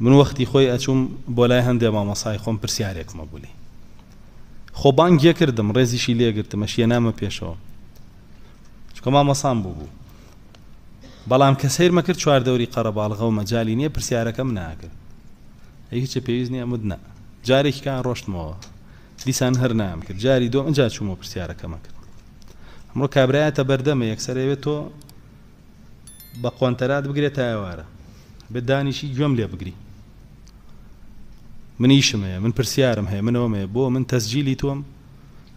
من وەختی خۆی ئەچوم بۆ لای هەندێ مامەسای خۆم پرسیارێکمە بووی خۆبانگیە کردم ڕێزیشی لێگرتم ئەشیە نامە پێشەوە چکە مامەسان بوو بوو بەڵام کە سیرمە کرد چوار دەوری قەرەباڵغە و مەجای نییە پرسیارەکەم ناکرد هیچە پێویست نیە ئەمد نە جارێکیان ڕۆشتمەوە دیسان هەر نام کرد جاری دۆ ئەجا چوومە پرسیارەکەمە کرد ئەمڕۆ کابراایەتە بەردەمە یەکسەرەوێت تۆ بە قۆنتەرات بگرێت تا ئێوارە بە دانیشی گوێم لێ بگری منیشم هەیە من پرسیارم هەیە منەوەم هەیە بۆ من تەسجیلی تۆم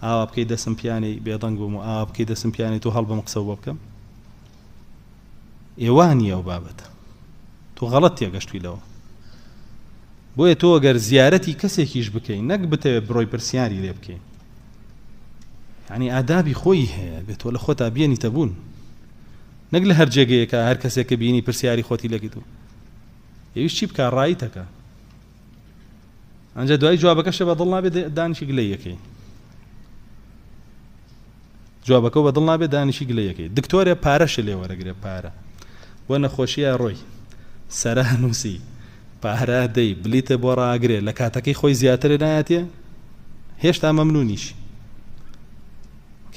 ئاوا بکەی دەسم پیانی بێدەنگ بووم و ئاوا بکەی دەسم پیانی تۆ هەڵ بم قسە بۆ بکەم ئێوانە و بابەتە تۆ غەڵەت تێگەشتویلەوە بۆیە تۆ گەر زیارەتی کەسێکیش بکەین نەک بتەوێت بڕۆی پرسیاری لێ بکەین ینی ئادابی خۆی هەیە بێت تۆ لە خۆتا بێنی تەبوون نەک لە هەر جێگەیەکە هەر کەسێکە بینی پرسیاری خۆتی لەگەیت و پێویست چی بکە ڕایی تەکە ئەجا دوای جوابەکەشە بە دڵ نابێت دانیشی گلەی یەکەی جوابەکە بە دڵ نابێت دانیشی گلەی یەکەی دکتۆرە پارەش لێ وەرەگرێ پارە بۆ نەخۆشیە ڕۆی سەرە هەنووسی پارە دەی بلیتە بۆ ڕاگرێ لە کاتەکەی خۆی زیاتر نایەتێ هێشتا مەمنونیش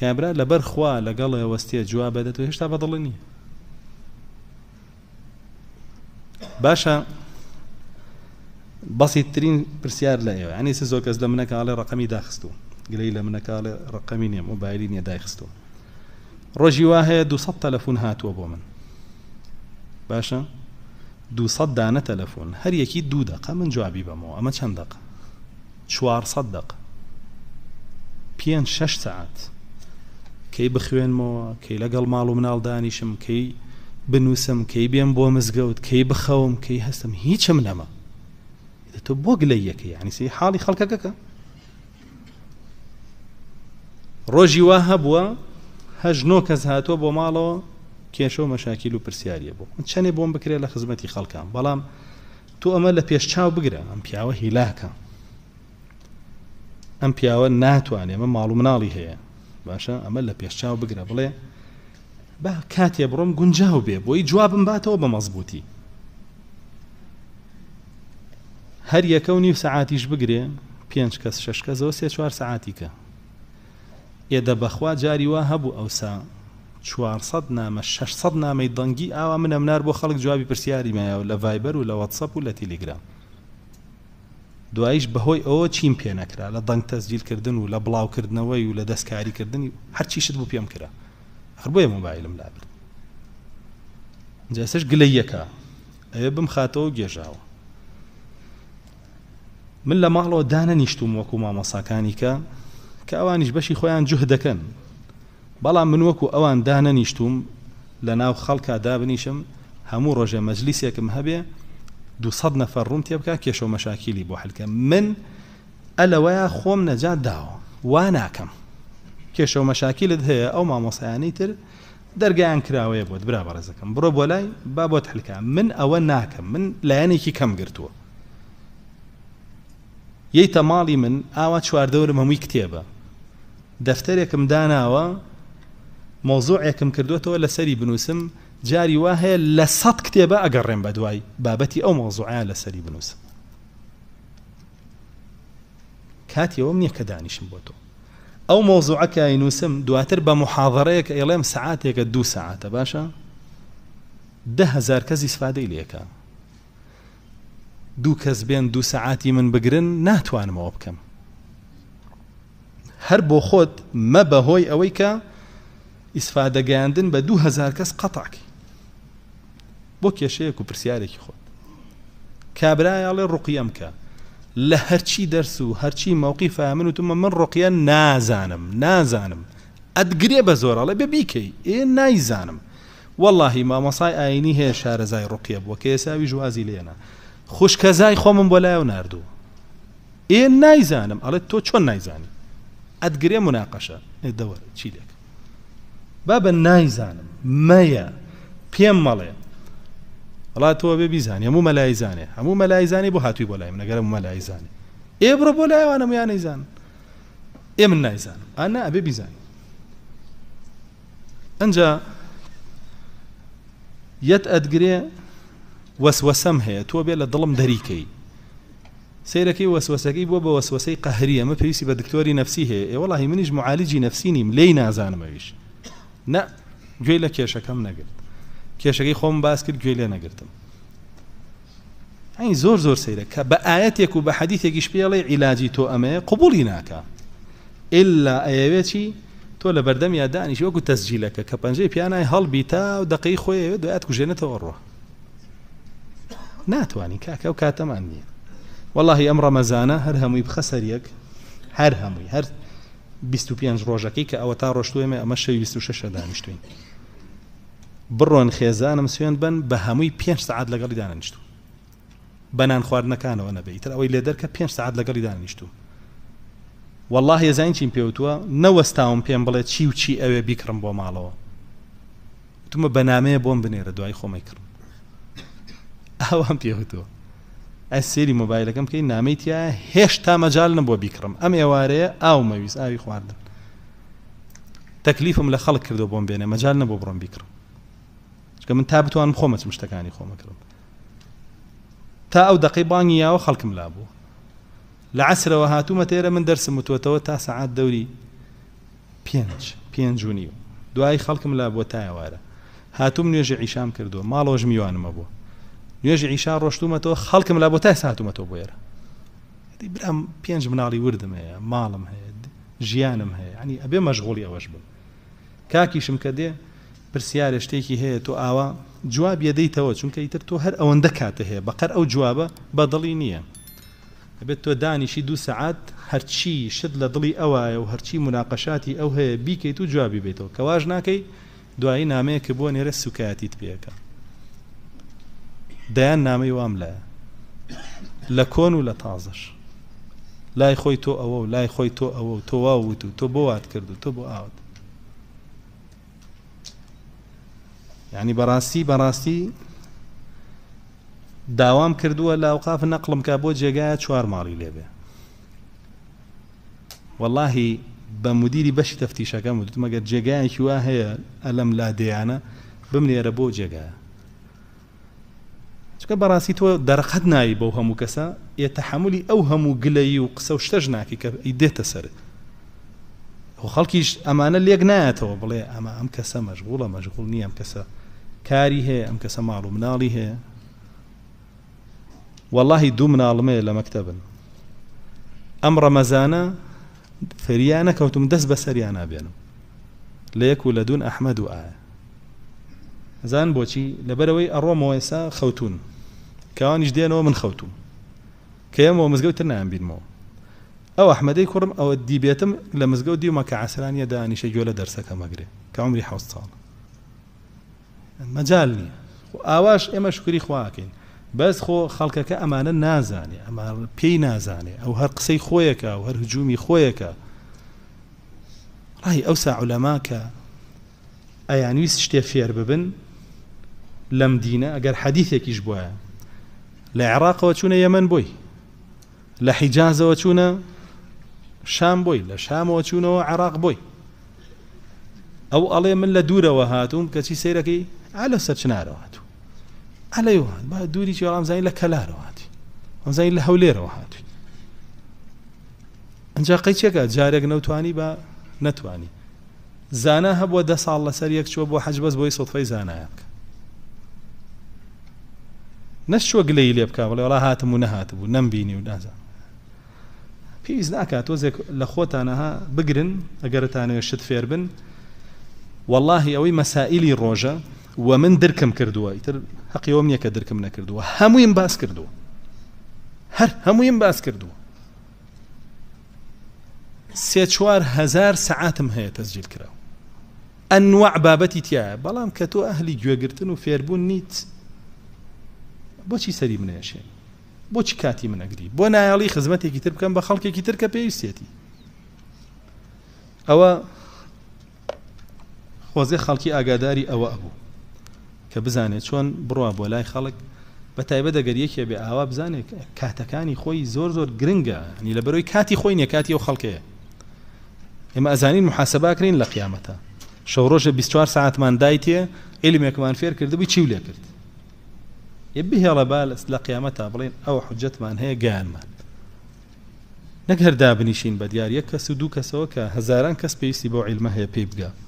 کابرا لەبەر خوا لەگەڵ وەستیە جواب بدەێت و هێشتا بەدڵ نیە باشە بسيط ترين برسيار لا يعني سيزو كاز لمنك على رقمي داخستو قليلة منك على رقمي نيم موبايلين يا داخستو رجي واهي دو صد تلفون هات وابو من باشا دو صد دانة تلفون هر يكي دو دقة من جوابي بمو اما چند دقة شوار صد دقة بيان شش ساعات كي بخوين مو كي لقل مالو منال دانيشم كي بنوسم كي بيان بو مزقود كي بخوم كي هستم هيتشم نمو تۆ بۆ گلەی یەکە ینیسی حاڵی خەڵکەکەکە ڕۆژی وا هەبووە هەژ نۆ کەس هاتۆ بۆ ماڵەوە کێشە و مەشاکیل و پرسیاریە بۆ چەنێ بۆم بکرێت لە خزمەتی خەڵکان بەڵام تو ئەمە لە پێش چاو بگرە ئەم پیاوە هیلاکە ئەم پیاوە ناتوانێ ئەمە ماڵ و مناڵی هەیە باشە ئەمە لە پێش چاو بگرە بڵێ با کاتێ بڕۆم گونجاو بێ بۆی جوابم باتەوە بە مەزبوطی هەر یەکە و نیو سعاتیش بگرێ پێنج کەس شش کە زەوە سێ چوار سعاتیکە ئێدە بەخوا جاری وا هەبوو ئەوسا چوارسەد نامە ششسەد نامەی دەنگی ئاوا منە منار بۆ خەڵک جوابی پرسیاری مایە لە ڤایبەر و لە وەتسەپ و لە تیلیگرام دواییش بەهۆی ئەوە چیم پێ نەکرا لە دەنگ تەزجیلکردن و لە بڵاوکردنەوەی و لە دەستکاریکردنی هەرچیشت بوو پێم کرا هەر بۆیە مۆبایلم لابرد جەسش گلەیەکە ئەوێ بم خاتەوە گێژاوە من لە ماڵەوە دانەنیشتوم وەکو مامەساکانی کە کە ئەوانیش بەشی خۆیان جوه دەکەن بەڵام من وەکو ئەوان دانەنیشتوم لە ناو خەڵکا دابنیشم هەموو ڕۆژێ مەجلیسێکم هەبێ 200 نەفەر ڕوم تێ بکە کێشەوە مەشاکیلی بۆ هەلکە من ئەلەوەیە خۆم نەجات داوە وا ناکەم کێشەوە مەشاکیلت هەیە ئەو مامۆسایانی تر دەرگیان کراوەیە بۆت برا بەڕێزەکەم بڕۆ بۆ لای با بۆت هەلکە من ئەوە ناکەم من لایەنێکی کەم گرتووە یەیتە ماڵی من ئاوا چواردەورم هەمووی کتێبە دەفتەرێکم داناوە مۆزۆعێکم کردوێتەوە لەسەری بنووسم جاری وا هەیە لە سەد کتێبە ئەگەڕێم بە دوای بابەتی ئەو مۆزوعیان لەسەری بنووسم کاتیەوەم نییە کە دانیشم بۆ تۆ ئەو مۆزوعەکە نووسم دواتر بە محاضڕەیەک ئێڵێم سعاتێکە دوو ساعتە باشە دههزار کەس ئیسفادەی لێکە دوو کەس بێن دوو سەعاتی من بگرن ناتوانمەوە بکەم هەر بۆ خۆت مە بەهۆی ئەوەی کە ئیسفادەگەیاندن بە دوو هزار کەس قەتاکی بۆ کێشەیەک و پرسیارێکی خۆت کابراایڵێ ڕوقیم کە لە هەرچی دەرس و هەرچی مەوقی فامن وتمە من ڕقیە نازانم نازانم ئەدگرێ بە زۆرەڵێ بە بیکەی ئێ نایزانم واللهی مامەسای ئاینی هەیە شارەزای ڕقیە بووە کە ێساوی ژوازی لێنە خوشکەزای خۆمم بۆ لایە و نردوو ئێ نایزانم ئەڵێت تۆ چۆن نایزانی ئەدگرێ مناقەشە دەوە چی لێک با بە نایزانم مەیە پێم مەڵێ وڵاتەوە بێ بیزانانی هەموو مەلایزانێ هەموو مەلایزانانی بۆ هاتووی بۆ لایم نەگەرم مەلایزانێ ئێ بڕۆ بۆ لایوانە یان نەیزان ئێ من نایزانم ئانا ئەبێ بیزانانی ئەجا یەت ئەدگرێ وەسوەسەم هەیە تۆ بێ لە دڵم دەریکەی سیرەکەی وەسوەسەکەی بۆ بە وەسوەسەی قەهری ئەمە پێویستی بە دکتۆری نفسی هەیە ئێوەڵی منیش معالجی نفسی نیم لی نازانمەویش نە گوێی لە کێشەکەم نەگرت کێشەکەی خۆم باس کرد گوێ لێ نەگرتم ئەین زۆر زۆر سەیرە کە بە ئاەتێک و بە حەدیثێکیش پێڵێ عیلاجی تۆ ئەمەیە قوبولی ناکە ئللا ئەیەوێتی تۆ لە بەردەمی یادانیش وەکو تەسجیلەکە کە پەنجەی پیانای هەڵبی تا و دقی خۆی دوات کوژێنێتەوە ڕۆ ناتوانین کاکە و کاتەمان نییە واللهی ئەم ڕەمەزانە هەر هەمووی بخەسەریەک هەر هەمووی هەر 25 ڕۆژەکەی کە ئەوە تا ڕۆشتوێمە ئەمە 6 دانیشتوین بڕۆن خێزانم سوێن بن بە هەمووی 5 سعات لەگەڵی دانیشتو بەنان خواردنەکانەوە نەبێت تر ئەوەی لێ دەرکە 5 سعات لەگەڵی دانیشتو والله یەزان چیم پێوتووە نەوەستاوم پێم بڵێ چی و چی ئەوێ بیکڕم بۆ ماڵەوە تمە بەنامەیە بۆم بنێرە دوای خۆمەی کرد ئەوان پێوتوە ئە سێری مۆبایلەکەم بکەین نامەیتە هێشتا مەجال نەبووە بیکڕم ئەم ئێوارەیە ئاو مەویست ئاوی خواردن تەکلیفم لە خەڵک کردو بۆم بێنێ مەجال نەبوو بڕۆم بیکڕم چکە من تا بتوانم خۆمە چم شتەکانی خۆمەکردم تا ئەو دقی بانگی یاوە خەڵکم لا بوو لە عسرەوە هاتوومە تێرە من دەرسم وتوتەوە تا سەعات دەوری پێنج پێنج و نیو دوای خەڵکم لا بووە تا ئێوارە هاتووم نوێژە ئیشام کردووە ماڵۆژ میوانمە بووە نوێژی ئیشا ڕۆشتومەتەوە خەڵکم لا بۆ تای ساتومەتەوە بۆ ێرە برام پێنج مناڵی وردم هەیە ماڵم هەیە ژیانم هەیە ینی ئەبێ مەژغۆڵی ئەوەش بم کاکیشم کە دێ پرسیارە شتێکی هەیە تۆ ئاوا جواب یەدەیتەوە چونکە ئیتر تۆ هەر ئەوەندە کاتە هەیە بەقەر ئەو جوابە بەدڵی نییە ئەبێت تۆ دانیشی دو سعات هەرچی شت لە دڵی ئەوایە و هەرچی مناقەشاتی ئەو هەیە بیکەیت و جوابی بێتەوە کەواژ ناکەی دوایی نامەیە کە بۆ نێرە سوکایەتیت پێەکە دەیان نامی وام لایە لە کۆن و لە تازش لای خۆی تۆ ئەوە و لای خۆی تۆ ئەوە و تۆ واوت و تۆ بۆ وات کرد و تۆ بۆ ئاوت یعنی بەڕاستی بەڕاستی داوام کردووە لاوقاف نەقلم کا بۆ جێگایە چوار ماڵی لێبێ واللهی بە مدیری بەشی تەفتیشەکەم وتمەگەر جێگایەکی وا هەیە ئەلەم لا دەیانە بمنێرە بۆ جێگایە چکە بەڕاستی تۆ دەرقەت نایی بەو هەموو کەسە ئێتەحملی ئەو هەموو گلەی و قسە و شتەش ناکی کە دێتە سرت خۆ خەڵکیش ئەمانە لێک نایەتەوە بڵێ ئەمە ئەم کەسە مەشغوڵە مەشغول نییە ئەم کەسە کاری هەیە ئەم کەسە ماڵ و مناڵی هەیە واللهی دوو مناڵمەیە لە مەکتتەبن ئەم ڕەمەزانە فریانە کەوتم دەست بە سەریان نابێنم لە یەک و لە دوون ئەحمەد و زان بۆچی لەبەرەوەی ئەڕۆمەوە ئێسا خەوتون کەوانیش دێنەوە من خەوتوم کەمەوە مزگەوت نام بینمەوە ئەو ئەحمەدەی کوڕم ئەوە دیبێتم لە مزگەوت دیمە کە عسرانیە دانیشە گوێ لە دەرسەکە مەگرێ کە عمری حوت ساڵ مەجال نییە ئاواش ئێمە شکری خواکەین بەس خۆ خەڵکەکە ئەمانە نازانێ ئەمە پێی نازانێ ئەو هەر قسەی خۆیەکە و هەر هجومی خۆیەکە ڕای ئەوسا عولەما کە ئەیانویست شتێ فێر ببن لەم دینە ئەگەر حەدیثێکیش بووە لە عێراقەوە چوونە یەمەن بووی لە حیجازەوە چوونە شام بووی لە شامەوە چوونەوە عراق بووی ئەو ئەڵێ من لە دوورەوە هاتووم کەچی سیرەکەی ئالە سەر چنارەوە هاتوو ئەلەی با دووری چێڵامزانین لە کەلارەوە هاتی ئەمزانین لە هەولێرەوە هاتووی ئەجا قەیچێکە جارێک نەوتانی بە نەتوانی زانە هەبووە دە ساڵ لەسەر یەک چوە بۆ حەج بەس بۆی سوتفەی زانایە بکە نەشوە گلەی لێ بک بڵێ وڵا هاتم و نەهات بوو نمبینی و نازان وزك ناکات انا ها بقرن بگرن انا شت فيربن والله واللهی ئەوەی مەسائللی ڕۆژە و من درکم کردووە ئیتر حەقیەوەم نییە کە درکم نەکردووە هەموویم باس کردووە هەر هەموویم باس کردووە سيتشوار هزار ساعاتم هەیە تسجيل كراو انواع بابتي تياب بلام كتو اهلي ئەهلی وفيربون نيت بۆچی سەری منێشێ بۆچی کاتی منەگری بۆ نایڵی خزمەتێکی تر بکەم بە خەڵکێکی تر کە پێویستێتی ئەوە خۆزێ خەڵکی ئاگاداری ئەوە ئەبوو کە بزانێت چۆن بڕوا بۆ لای خەڵک بە تایبە دەگەریەکێ بێ ئاوا بزانێت کاتەکانی خۆی زۆر زۆر گرنگە نی لە بەرەوەی کاتی خۆی نێکاتی و خەڵکەیە ئێمە ئەزانین محاسباکرین لە قیامەتە شەو ڕۆژە 24 ساعتمان دایتێ ئلمێکمان فێر کردبووی چی لێ کرد بهێڵە با لە قیامەتا بڵێن ئەوە حجەتمان هەیە گیانمان نەک هەردا بنیشین بە دیار یەک کەس و دوو کەسەوە کە هەزاران کەس پێویستی بۆ عیلمە هەیە پێی بگات